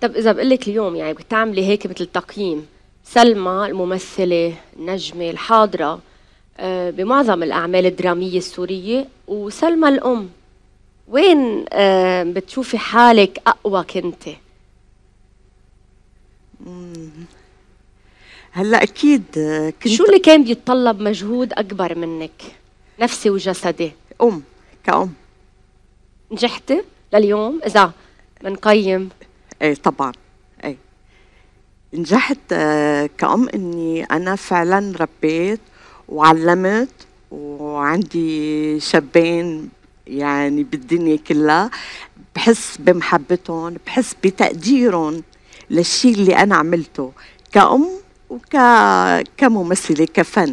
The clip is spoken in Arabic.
طب إذا بقول لك اليوم يعني بتعملي هيك مثل تقييم سلمى الممثلة النجمة الحاضرة آه، بمعظم الأعمال الدرامية السورية وسلمى الأم وين آه، بتشوفي حالك أقوى كنتي؟ هلا اكيد آه، كنت شو اللي كان بيتطلب مجهود أكبر منك نفسي وجسدي؟ أم كأم نجحتي لليوم إذا بنقيم ايه طبعا ايه نجحت آه، كأم اني انا فعلا ربيت وعلمت وعندي شابين يعني بالدنيا كلها بحس بمحبتهم بحس بتقديرهم للشيء اللي انا عملته كأم وكممثلة كفن